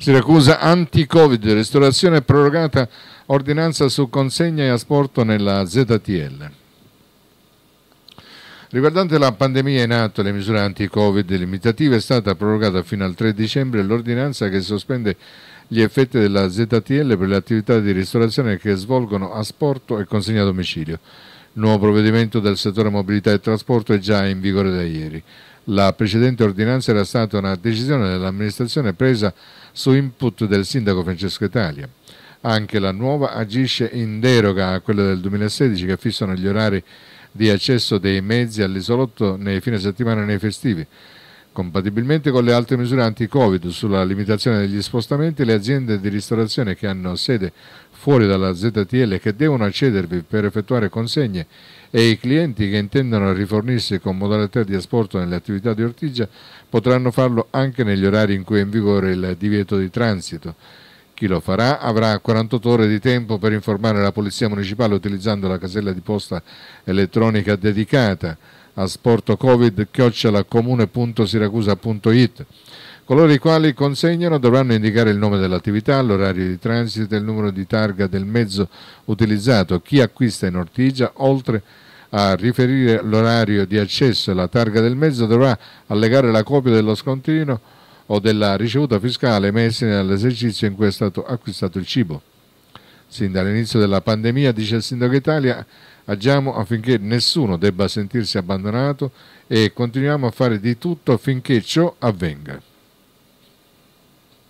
Siracusa anti-Covid, ristorazione prorogata, ordinanza su consegna e asporto nella ZTL. Riguardante la pandemia in atto e le misure anti-Covid limitative è stata prorogata fino al 3 dicembre l'ordinanza che sospende gli effetti della ZTL per le attività di ristorazione che svolgono asporto e consegna a domicilio nuovo provvedimento del settore mobilità e trasporto è già in vigore da ieri. La precedente ordinanza era stata una decisione dell'amministrazione presa su input del sindaco Francesco Italia. Anche la nuova agisce in deroga a quella del 2016 che fissano gli orari di accesso dei mezzi all'isolotto nei fine settimana e nei festivi. Compatibilmente con le altre misure anti-Covid sulla limitazione degli spostamenti, le aziende di ristorazione che hanno sede fuori dalla ZTL che devono accedervi per effettuare consegne e i clienti che intendono rifornirsi con modalità di asporto nelle attività di ortigia potranno farlo anche negli orari in cui è in vigore il divieto di transito. Chi lo farà avrà 48 ore di tempo per informare la Polizia Municipale utilizzando la casella di posta elettronica dedicata a sportocovid.comune.siracusa.it. Coloro i quali consegnano dovranno indicare il nome dell'attività, l'orario di transito e il numero di targa del mezzo utilizzato. Chi acquista in ortigia, oltre a riferire l'orario di accesso e la targa del mezzo, dovrà allegare la copia dello scontrino o della ricevuta fiscale emessi nell'esercizio in cui è stato acquistato il cibo. Sin dall'inizio della pandemia, dice il Sindaco Italia, agiamo affinché nessuno debba sentirsi abbandonato e continuiamo a fare di tutto affinché ciò avvenga.